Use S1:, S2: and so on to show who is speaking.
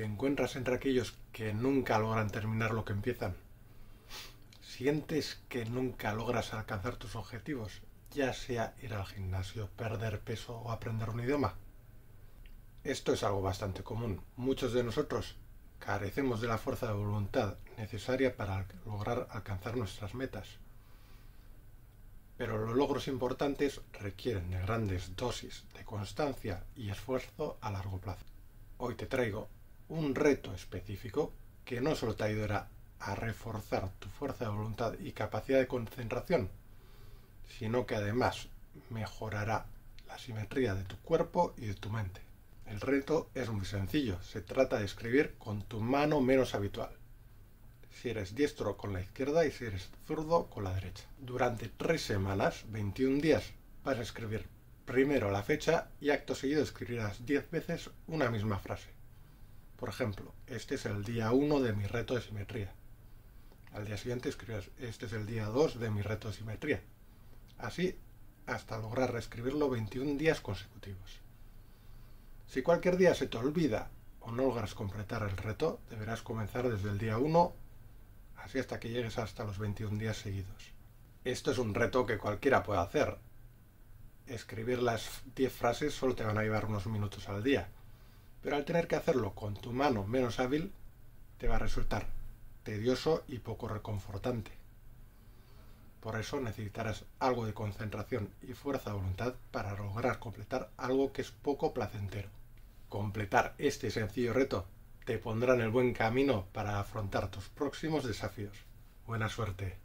S1: te encuentras entre aquellos que nunca logran terminar lo que empiezan. Sientes que nunca logras alcanzar tus objetivos, ya sea ir al gimnasio, perder peso o aprender un idioma. Esto es algo bastante común. Muchos de nosotros carecemos de la fuerza de voluntad necesaria para lograr alcanzar nuestras metas. Pero los logros importantes requieren de grandes dosis de constancia y esfuerzo a largo plazo. Hoy te traigo un reto específico que no solo te ayudará a reforzar tu fuerza de voluntad y capacidad de concentración, sino que además mejorará la simetría de tu cuerpo y de tu mente. El reto es muy sencillo, se trata de escribir con tu mano menos habitual. Si eres diestro con la izquierda y si eres zurdo con la derecha. Durante tres semanas, 21 días, vas a escribir primero la fecha y acto seguido escribirás 10 veces una misma frase. Por ejemplo, este es el día 1 de mi reto de simetría. Al día siguiente escribes, este es el día 2 de mi reto de simetría. Así hasta lograr reescribirlo 21 días consecutivos. Si cualquier día se te olvida o no logras completar el reto, deberás comenzar desde el día 1, así hasta que llegues hasta los 21 días seguidos. Esto es un reto que cualquiera puede hacer. Escribir las 10 frases solo te van a llevar unos minutos al día, pero al tener que hacerlo con tu mano menos hábil, te va a resultar tedioso y poco reconfortante. Por eso necesitarás algo de concentración y fuerza de voluntad para lograr completar algo que es poco placentero. Completar este sencillo reto te pondrá en el buen camino para afrontar tus próximos desafíos. Buena suerte.